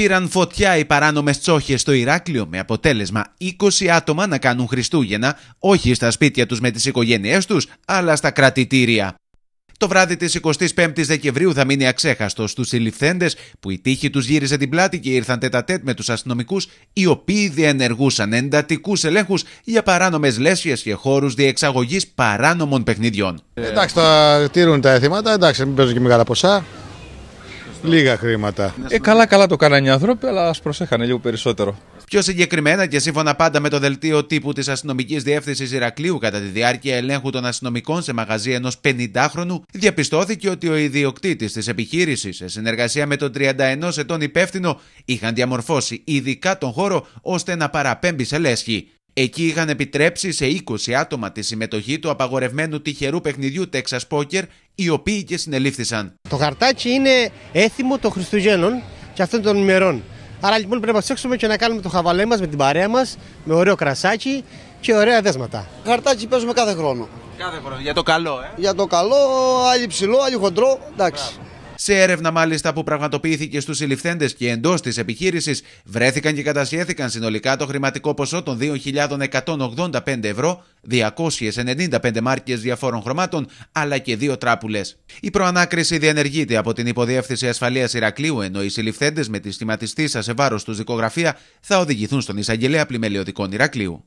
πήραν φωτιά οι παράνομες τσόχες στο Ηράκλειο με αποτέλεσμα 20 άτομα να κάνουν Χριστούγεννα όχι στα σπίτια τους με τις οικογένειές τους, αλλά στα κρατητήρια. Το βράδυ της 25η Δεκεμβρίου θα μείνει αξέχαστος στους συλληφθέντε που η τύχη τους γύρισε την πλάτη και ήρθαν τετατέτ με τους αστυνομικούς, οι οποίοι διενεργούσαν εντατικούς ελέγχους για παράνομες λέσχες και χώρους διεξαγωγής παράνομων παιχνιδιών. Εντάξει, τα τηρούν τα έθιματα, εντάξει, μην παίζουν και μεγάλα ποσά. Λίγα χρήματα. Ναι, ε, ναι. καλά, καλά το κάνανε οι άνθρωποι, αλλά ας προσέχανε λίγο περισσότερο. Πιο συγκεκριμένα και σύμφωνα πάντα με το δελτίο τύπου της αστυνομικής διεύθυνσης Ηρακλείου, κατά τη διάρκεια ελέγχου των αστυνομικών σε μαγαζί ενός 50χρονου, διαπιστώθηκε ότι ο ιδιοκτήτης της επιχείρησης, σε συνεργασία με τον 31 ετών υπεύθυνο, είχαν διαμορφώσει ειδικά τον χώρο ώστε να παραπέμπει σε λέσχη. Εκεί είχαν επιτρέψει σε 20 άτομα τη συμμετοχή του απαγορευμένου τυχερού παιχνιδιού Texas Poker, οι οποίοι και συνελήφθησαν. Το χαρτάκι είναι έθιμο των Χριστουγέννων και αυτών των ημερών. Άρα λοιπόν πρέπει να στέξουμε και να κάνουμε το χαβαλέ μας με την παρέα μας, με ωραίο κρασάκι και ωραία δέσματα. Χαρτάκι παίζουμε κάθε χρόνο. Κάθε χρόνο, για το καλό, ε. Για το καλό, άλλη ψηλό, άλλη χοντρό. Εντάξει. Σε έρευνα, μάλιστα, που πραγματοποιήθηκε στους συλληφθέντες και εντός της επιχείρησης, βρέθηκαν και κατασχέθηκαν συνολικά το χρηματικό ποσό των 2.185 ευρώ, 295 μάρκες διαφόρων χρωμάτων, αλλά και δύο τράπουλες. Η προανάκριση διενεργείται από την Υποδιεύθυνση Ασφαλείας Ηρακλείου, ενώ οι συλληφθέντες με τη σχηματιστή σα σε βάρος τους δικογραφία θα οδηγηθούν στον εισαγγελέα πλημελιωδικών Ηρακλείου.